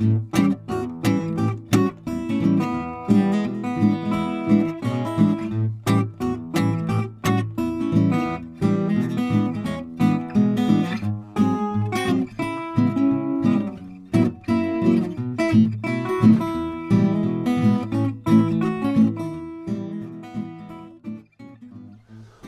Mm-hmm.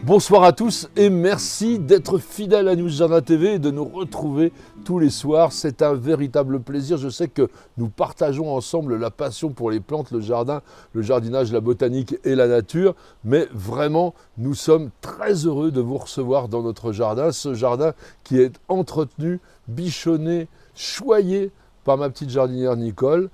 Bonsoir à tous et merci d'être fidèles à News Jardin TV et de nous retrouver tous les soirs. C'est un véritable plaisir. Je sais que nous partageons ensemble la passion pour les plantes, le jardin, le jardinage, la botanique et la nature. Mais vraiment, nous sommes très heureux de vous recevoir dans notre jardin. Ce jardin qui est entretenu, bichonné, choyé par ma petite jardinière Nicole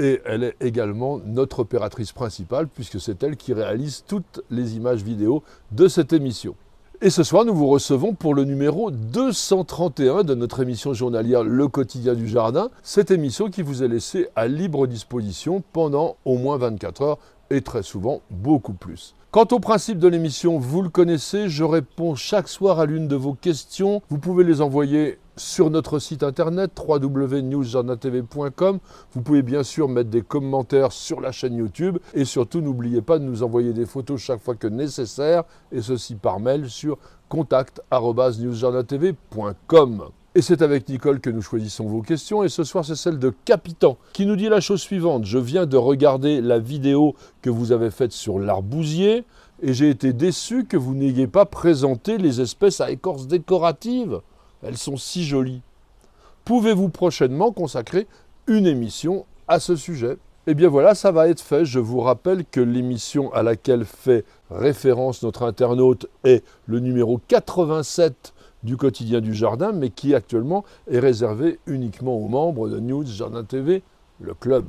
et elle est également notre opératrice principale, puisque c'est elle qui réalise toutes les images vidéo de cette émission. Et ce soir, nous vous recevons pour le numéro 231 de notre émission journalière Le quotidien du jardin, cette émission qui vous est laissée à libre disposition pendant au moins 24 heures et très souvent beaucoup plus. Quant au principe de l'émission, vous le connaissez, je réponds chaque soir à l'une de vos questions. Vous pouvez les envoyer sur notre site internet www.newsjournatv.com. Vous pouvez bien sûr mettre des commentaires sur la chaîne YouTube et surtout n'oubliez pas de nous envoyer des photos chaque fois que nécessaire et ceci par mail sur contact@newsjournatv.com. Et c'est avec Nicole que nous choisissons vos questions. Et ce soir, c'est celle de Capitan qui nous dit la chose suivante. Je viens de regarder la vidéo que vous avez faite sur l'arbousier et j'ai été déçu que vous n'ayez pas présenté les espèces à écorce décorative. Elles sont si jolies. Pouvez-vous prochainement consacrer une émission à ce sujet Eh bien voilà, ça va être fait. Je vous rappelle que l'émission à laquelle fait référence notre internaute est le numéro 87 du quotidien du jardin, mais qui actuellement est réservé uniquement aux membres de News Jardin TV, le club.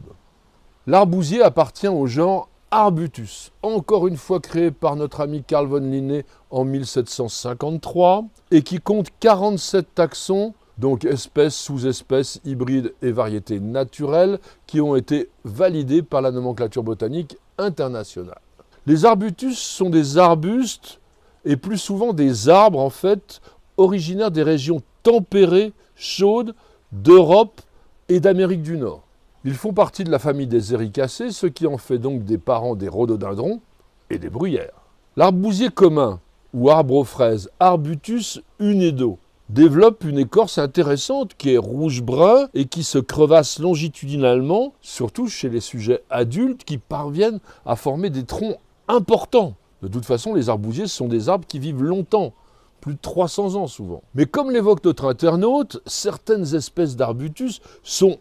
L'arbousier appartient au genre Arbutus, encore une fois créé par notre ami Carl von Linné en 1753 et qui compte 47 taxons, donc espèces, sous-espèces, hybrides et variétés naturelles, qui ont été validés par la nomenclature botanique internationale. Les arbutus sont des arbustes et plus souvent des arbres en fait, originaires des régions tempérées, chaudes d'Europe et d'Amérique du Nord. Ils font partie de la famille des éricacées, ce qui en fait donc des parents des rhododendrons et des bruyères. L'arbousier commun, ou arbre aux fraises, Arbutus unedo, développe une écorce intéressante qui est rouge-brun et qui se crevasse longitudinalement, surtout chez les sujets adultes qui parviennent à former des troncs importants. De toute façon, les arbousiers sont des arbres qui vivent longtemps, plus de 300 ans souvent. Mais comme l'évoque notre internaute, certaines espèces d'arbutus sont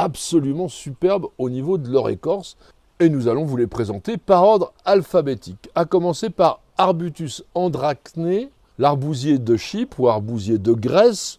absolument superbes au niveau de leur écorce. Et nous allons vous les présenter par ordre alphabétique, A commencer par Arbutus andracné, l'arbousier de Chypre ou arbousier de Grèce,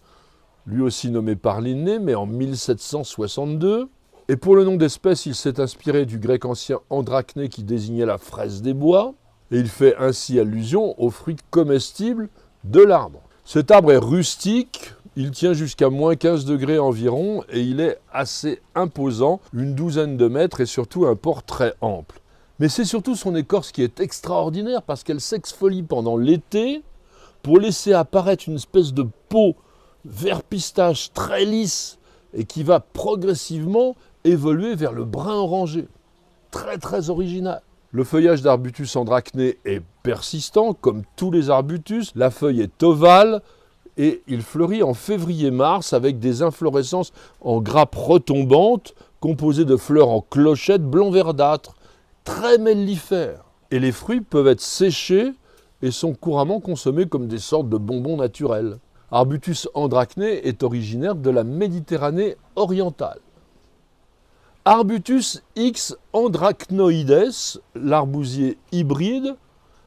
lui aussi nommé par Linné, mais en 1762. Et pour le nom d'espèce, il s'est inspiré du grec ancien andracné qui désignait la fraise des bois, et il fait ainsi allusion aux fruits comestibles de l'arbre. Cet arbre est rustique, il tient jusqu'à moins 15 degrés environ et il est assez imposant, une douzaine de mètres et surtout un port très ample. Mais c'est surtout son écorce qui est extraordinaire parce qu'elle s'exfolie pendant l'été pour laisser apparaître une espèce de peau vert pistache très lisse et qui va progressivement évoluer vers le brun orangé. Très très original. Le feuillage d'Arbutus andrachné est persistant, comme tous les arbutus. La feuille est ovale, et il fleurit en février-mars avec des inflorescences en grappes retombantes composées de fleurs en clochettes blanc verdâtre, très mellifères. Et les fruits peuvent être séchés et sont couramment consommés comme des sortes de bonbons naturels. Arbutus andrachné est originaire de la Méditerranée orientale. Arbutus X andrachnoides, l'arbousier hybride,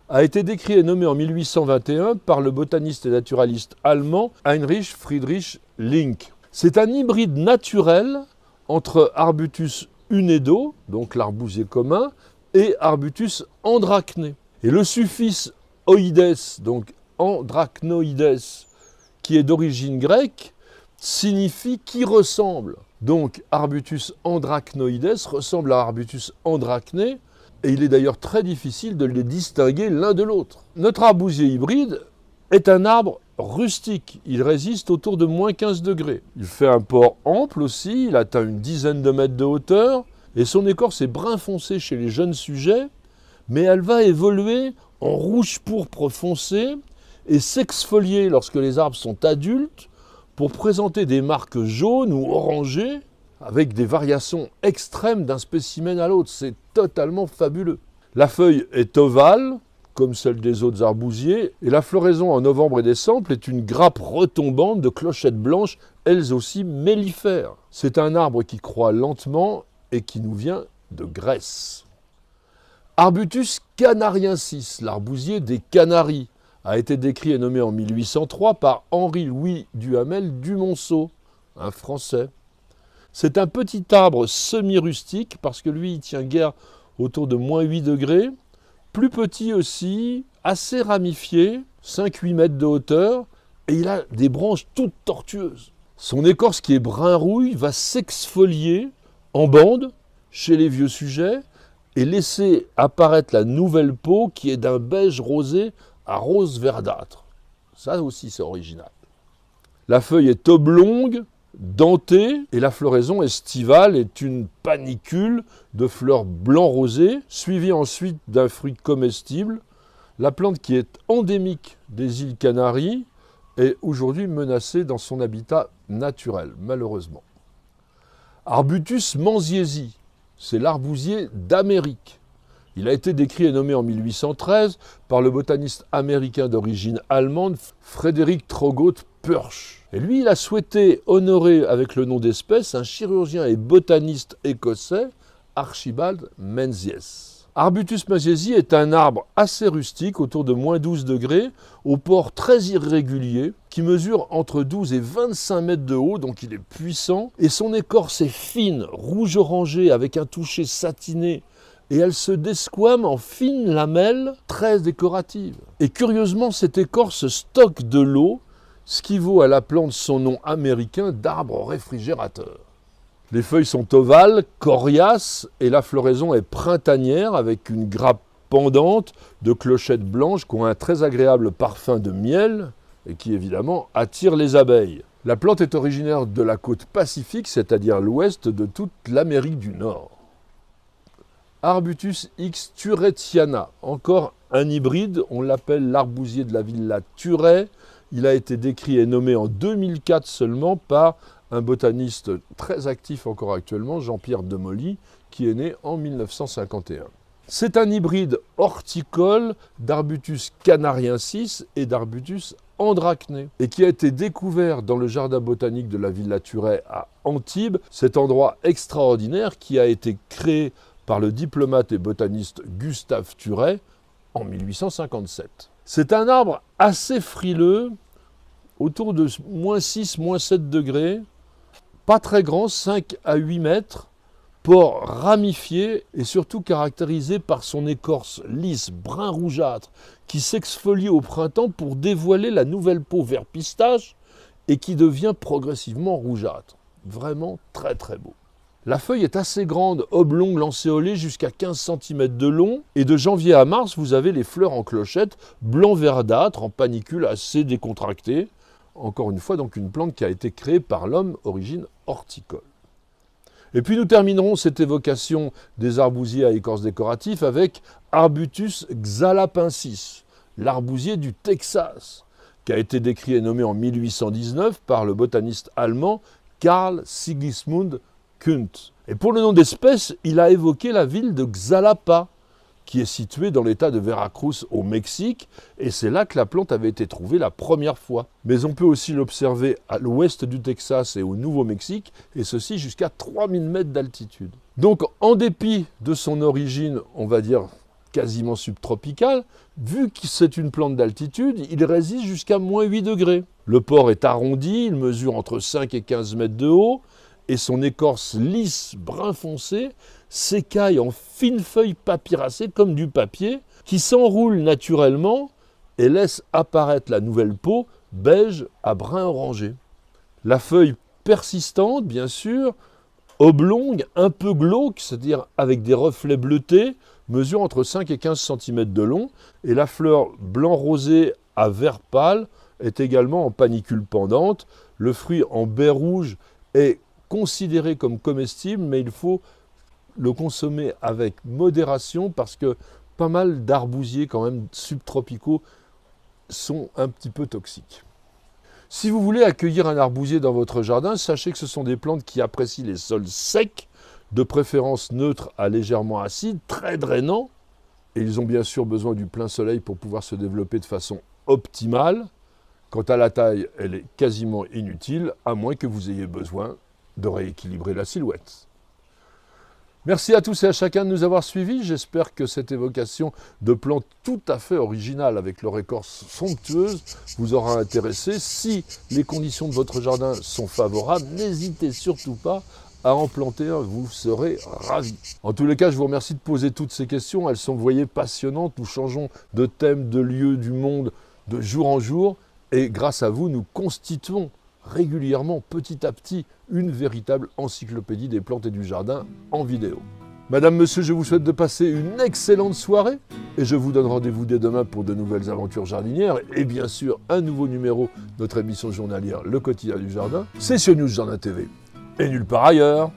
a été décrit et nommé en 1821 par le botaniste et naturaliste allemand Heinrich Friedrich Link. C'est un hybride naturel entre Arbutus unedo, donc l'arbousier commun, et Arbutus andrachné. Et le suffixe oides, donc andrachnoides, qui est d'origine grecque, signifie qui ressemble. Donc Arbutus andrachnoides ressemble à Arbutus andrachné, et il est d'ailleurs très difficile de les distinguer l'un de l'autre. Notre arbousier hybride est un arbre rustique. Il résiste autour de moins 15 degrés. Il fait un port ample aussi, il atteint une dizaine de mètres de hauteur, et son écorce est brun foncé chez les jeunes sujets, mais elle va évoluer en rouge-pourpre foncé et s'exfolier lorsque les arbres sont adultes pour présenter des marques jaunes ou orangées avec des variations extrêmes d'un spécimen à l'autre. C'est totalement fabuleux. La feuille est ovale, comme celle des autres arbousiers, et la floraison en novembre et décembre est une grappe retombante de clochettes blanches, elles aussi mellifères. C'est un arbre qui croît lentement et qui nous vient de Grèce. Arbutus canariensis, l'arbousier des Canaries, a été décrit et nommé en 1803 par Henri-Louis Duhamel Dumonceau, un Français. C'est un petit arbre semi-rustique parce que lui, il tient guère autour de moins 8 degrés. Plus petit aussi, assez ramifié, 5-8 mètres de hauteur, et il a des branches toutes tortueuses. Son écorce qui est brun rouille va s'exfolier en bandes chez les vieux sujets et laisser apparaître la nouvelle peau qui est d'un beige rosé à rose verdâtre. Ça aussi c'est original. La feuille est oblongue, dentée et la floraison estivale est une panicule de fleurs blanc rosé, suivie ensuite d'un fruit comestible. La plante qui est endémique des îles Canaries est aujourd'hui menacée dans son habitat naturel, malheureusement. Arbutus manziesi, c'est l'arbousier d'Amérique. Il a été décrit et nommé en 1813 par le botaniste américain d'origine allemande Frédéric Trogoth et lui, il a souhaité honorer avec le nom d'espèce un chirurgien et botaniste écossais, Archibald Menzies. Arbutus menziesi est un arbre assez rustique, autour de moins 12 degrés, au port très irrégulier, qui mesure entre 12 et 25 mètres de haut, donc il est puissant, et son écorce est fine, rouge orangé avec un toucher satiné, et elle se desquame en fines lamelles très décoratives. Et curieusement, cette écorce stocke de l'eau ce qui vaut à la plante son nom américain d'arbre réfrigérateur. Les feuilles sont ovales, coriaces, et la floraison est printanière avec une grappe pendante de clochettes blanches qui ont un très agréable parfum de miel et qui évidemment attire les abeilles. La plante est originaire de la côte pacifique, c'est-à-dire l'ouest de toute l'Amérique du Nord. Arbutus X turetiana, encore un hybride, on l'appelle l'arbousier de la villa Turet, il a été décrit et nommé en 2004 seulement par un botaniste très actif encore actuellement, Jean-Pierre Demolly, qui est né en 1951. C'est un hybride horticole d'Arbutus canariensis et d'Arbutus Andracné et qui a été découvert dans le jardin botanique de la Villa Turet à Antibes, cet endroit extraordinaire qui a été créé par le diplomate et botaniste Gustave Turet en 1857. C'est un arbre assez frileux, autour de moins 6, moins 7 degrés, pas très grand, 5 à 8 mètres, port ramifié et surtout caractérisé par son écorce lisse, brun rougeâtre, qui s'exfolie au printemps pour dévoiler la nouvelle peau vert pistache et qui devient progressivement rougeâtre. Vraiment très très beau. La feuille est assez grande, oblongue, lancéolée, jusqu'à 15 cm de long. Et de janvier à mars, vous avez les fleurs en clochette, blanc verdâtre, en panicule assez décontractée. Encore une fois, donc une plante qui a été créée par l'homme, origine horticole. Et puis nous terminerons cette évocation des arbousiers à écorce décorative avec Arbutus xalapensis, l'arbousier du Texas, qui a été décrit et nommé en 1819 par le botaniste allemand Karl Sigismund et pour le nom d'espèce, il a évoqué la ville de Xalapa, qui est située dans l'état de Veracruz au Mexique, et c'est là que la plante avait été trouvée la première fois. Mais on peut aussi l'observer à l'ouest du Texas et au Nouveau-Mexique, et ceci jusqu'à 3000 mètres d'altitude. Donc en dépit de son origine, on va dire quasiment subtropicale, vu que c'est une plante d'altitude, il résiste jusqu'à moins 8 degrés. Le port est arrondi, il mesure entre 5 et 15 mètres de haut, et son écorce lisse, brun foncé, s'écaille en fines feuilles papyracées comme du papier, qui s'enroule naturellement et laisse apparaître la nouvelle peau beige à brun orangé. La feuille persistante, bien sûr, oblongue, un peu glauque, c'est-à-dire avec des reflets bleutés, mesure entre 5 et 15 cm de long, et la fleur blanc-rosé à vert pâle est également en panicule pendante. Le fruit en baie rouge est considéré comme comestible, mais il faut le consommer avec modération parce que pas mal d'arbousiers quand même subtropicaux sont un petit peu toxiques. Si vous voulez accueillir un arbousier dans votre jardin, sachez que ce sont des plantes qui apprécient les sols secs, de préférence neutres à légèrement acides, très drainants, et ils ont bien sûr besoin du plein soleil pour pouvoir se développer de façon optimale. Quant à la taille, elle est quasiment inutile, à moins que vous ayez besoin de rééquilibrer la silhouette. Merci à tous et à chacun de nous avoir suivis. J'espère que cette évocation de plantes tout à fait originales avec leur écorce somptueuse vous aura intéressé. Si les conditions de votre jardin sont favorables, n'hésitez surtout pas à en planter un, vous serez ravis. En tous les cas, je vous remercie de poser toutes ces questions. Elles sont, vous voyez, passionnantes. Nous changeons de thème, de lieu, du monde de jour en jour. Et grâce à vous, nous constituons régulièrement, petit à petit, une véritable encyclopédie des plantes et du jardin en vidéo. Madame, monsieur, je vous souhaite de passer une excellente soirée et je vous donne rendez-vous dès demain pour de nouvelles aventures jardinières et bien sûr un nouveau numéro de notre émission journalière Le quotidien du jardin, c'est sur News Jardin TV et nulle part ailleurs.